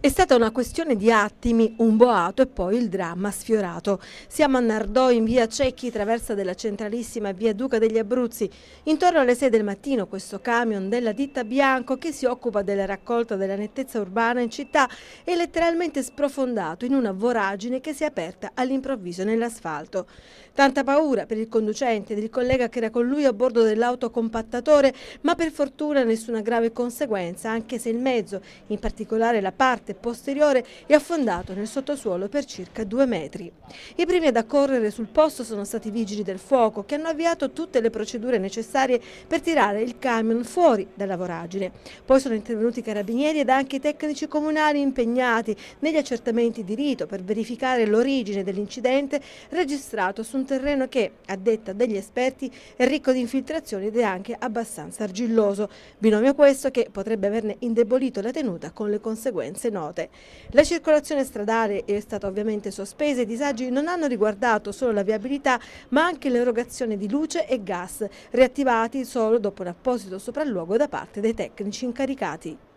È stata una questione di attimi, un boato e poi il dramma sfiorato. Siamo a Nardò in via Cecchi, traversa della centralissima via Duca degli Abruzzi. Intorno alle 6 del mattino questo camion della ditta Bianco che si occupa della raccolta della nettezza urbana in città è letteralmente sprofondato in una voragine che si è aperta all'improvviso nell'asfalto. Tanta paura per il conducente ed il collega che era con lui a bordo dell'autocompattatore, ma per fortuna nessuna grave conseguenza anche se il mezzo, in particolare la parte parte posteriore e affondato nel sottosuolo per circa due metri. I primi ad accorrere sul posto sono stati i vigili del fuoco che hanno avviato tutte le procedure necessarie per tirare il camion fuori dalla voragine. Poi sono intervenuti i carabinieri ed anche i tecnici comunali impegnati negli accertamenti di rito per verificare l'origine dell'incidente registrato su un terreno che, a detta degli esperti, è ricco di infiltrazioni ed è anche abbastanza argilloso. Binomio questo che potrebbe averne indebolito la tenuta con le conseguenze note note. La circolazione stradale è stata ovviamente sospesa e i disagi non hanno riguardato solo la viabilità ma anche l'erogazione di luce e gas, riattivati solo dopo un apposito sopralluogo da parte dei tecnici incaricati.